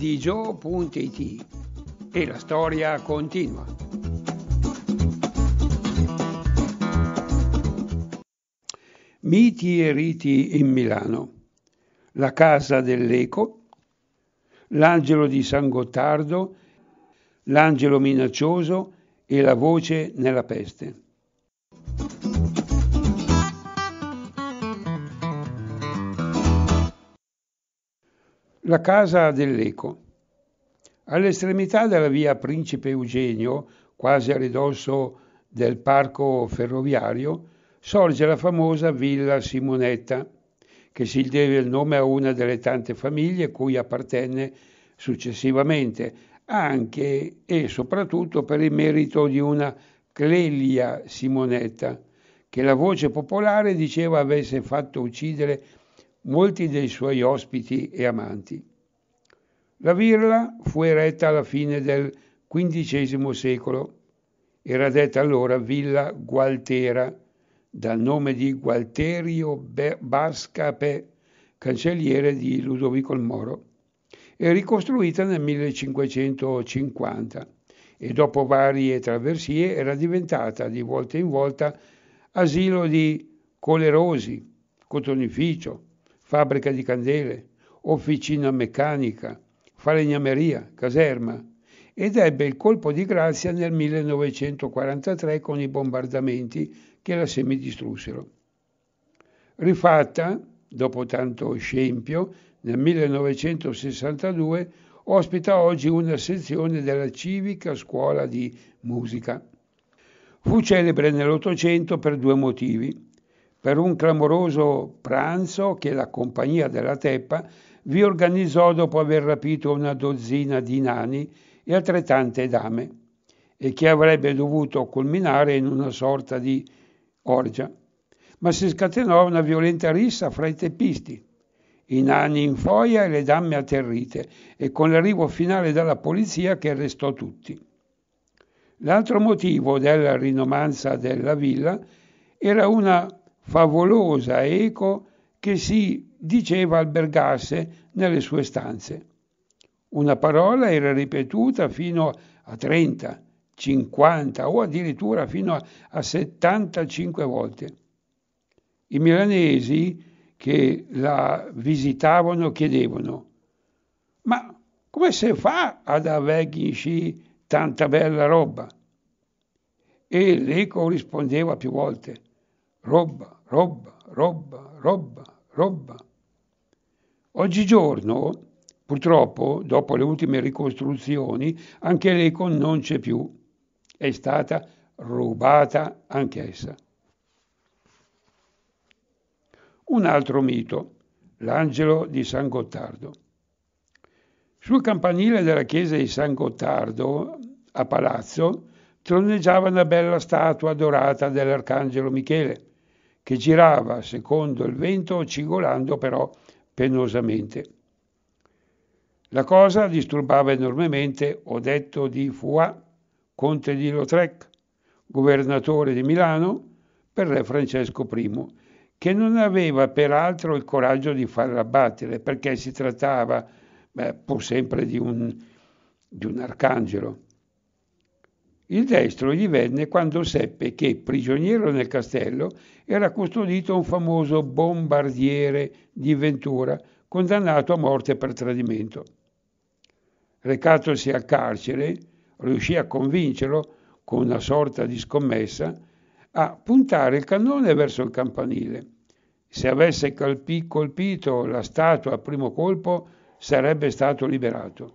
di digio.it e la storia continua. Miti e riti in Milano. La casa dell'Eco, l'angelo di San Gottardo, l'angelo minaccioso e la voce nella peste. la casa dell'Eco. All'estremità della via Principe Eugenio, quasi a ridosso del parco ferroviario, sorge la famosa Villa Simonetta, che si deve il nome a una delle tante famiglie cui appartenne successivamente, anche e soprattutto per il merito di una Clelia Simonetta, che la voce popolare diceva avesse fatto uccidere molti dei suoi ospiti e amanti. La Virla fu eretta alla fine del XV secolo. Era detta allora Villa Gualtera, dal nome di Gualterio Bascape, cancelliere di Ludovico il Moro, e ricostruita nel 1550 e dopo varie traversie era diventata di volta in volta asilo di colerosi, cotonificio, fabbrica di candele, officina meccanica, falegnameria, caserma, ed ebbe il colpo di grazia nel 1943 con i bombardamenti che la semidistrussero. Rifatta, dopo tanto scempio, nel 1962 ospita oggi una sezione della civica scuola di musica. Fu celebre nell'Ottocento per due motivi. Per un clamoroso pranzo che la compagnia della Teppa vi organizzò dopo aver rapito una dozzina di nani e altrettante dame, e che avrebbe dovuto culminare in una sorta di orgia. Ma si scatenò una violenta rissa fra i teppisti, i nani in foia e le dame atterrite, e con l'arrivo finale della polizia che arrestò tutti. L'altro motivo della rinomanza della villa era una favolosa eco che si diceva albergarse nelle sue stanze. Una parola era ripetuta fino a 30, 50 o addirittura fino a 75 volte. I milanesi che la visitavano chiedevano, ma come si fa ad avveghici tanta bella roba? E l'eco rispondeva più volte, roba, roba, roba, roba, roba. Oggigiorno, purtroppo, dopo le ultime ricostruzioni, anche l'eco non c'è più. È stata rubata anch'essa. Un altro mito, l'angelo di San Gottardo. Sul campanile della chiesa di San Gottardo, a Palazzo, troneggiava una bella statua dorata dell'arcangelo Michele, che girava secondo il vento, cigolando però penosamente. La cosa disturbava enormemente Odetto di Foix, conte di Lautrec, governatore di Milano, per re Francesco I, che non aveva peraltro il coraggio di farla battere perché si trattava beh, pur sempre di un, di un arcangelo. Il destro gli venne quando seppe che, prigioniero nel castello, era custodito un famoso bombardiere di Ventura, condannato a morte per tradimento. Recatosi al carcere, riuscì a convincerlo, con una sorta di scommessa, a puntare il cannone verso il campanile. Se avesse colpito la statua al primo colpo, sarebbe stato liberato.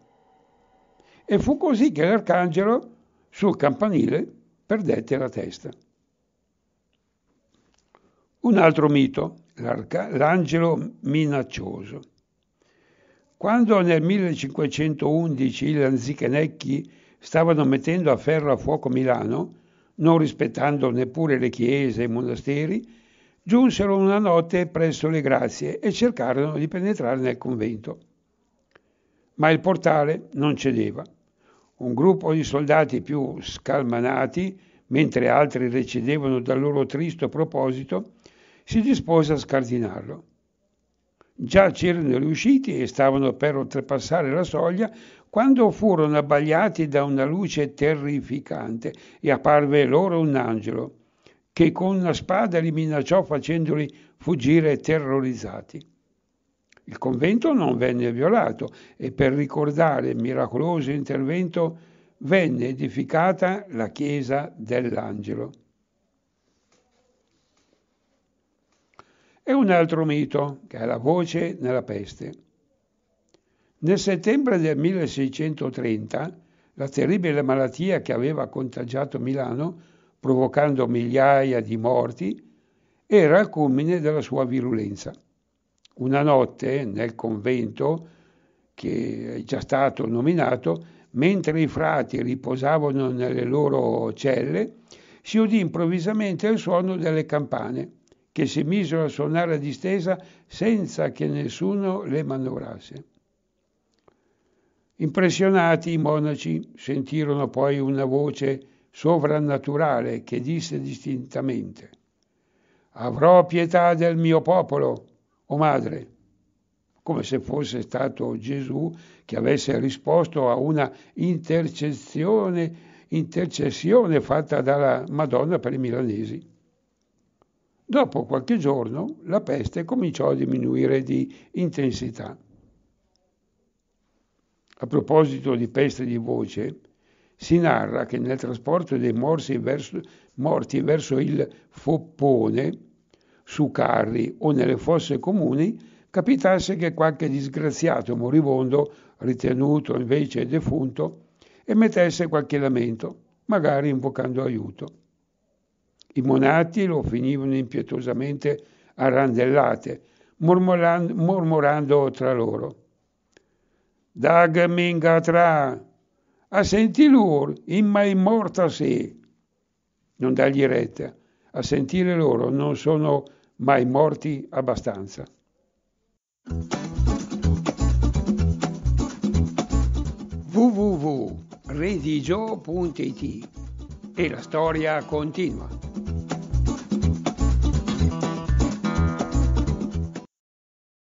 E fu così che l'arcangelo sul campanile perdette la testa. Un altro mito, l'angelo minaccioso. Quando nel 1511 gli anzichenecchi stavano mettendo a ferro a fuoco Milano, non rispettando neppure le chiese e i monasteri, giunsero una notte presso le grazie e cercarono di penetrare nel convento. Ma il portale non cedeva un gruppo di soldati più scalmanati, mentre altri recedevano dal loro tristo proposito, si dispose a scardinarlo. Già c'erano riusciti e stavano per oltrepassare la soglia quando furono abbagliati da una luce terrificante e apparve loro un angelo che con una spada li minacciò facendoli fuggire terrorizzati. Il convento non venne violato e per ricordare il miracoloso intervento venne edificata la chiesa dell'angelo. E un altro mito, che è la voce nella peste. Nel settembre del 1630, la terribile malattia che aveva contagiato Milano, provocando migliaia di morti, era al culmine della sua virulenza una notte nel convento che è già stato nominato, mentre i frati riposavano nelle loro celle, si udì improvvisamente il suono delle campane, che si misero a suonare a distesa senza che nessuno le manovrasse. Impressionati i monaci sentirono poi una voce sovrannaturale che disse distintamente Avrò pietà del mio popolo o madre, come se fosse stato Gesù che avesse risposto a una intercessione, intercessione fatta dalla Madonna per i milanesi. Dopo qualche giorno la peste cominciò a diminuire di intensità. A proposito di peste di voce, si narra che nel trasporto dei morsi verso, morti verso il Foppone su carri o nelle fosse comuni capitasse che qualche disgraziato moribondo, ritenuto invece defunto, emettesse qualche lamento, magari invocando aiuto. I monati lo finivano impietosamente a randellate, mormorando, tra loro. Dag mingatra, a sentilur, in mai morta se. Non dargli retta. A sentire loro non sono mai morti abbastanza. www.redigio.it e la storia continua.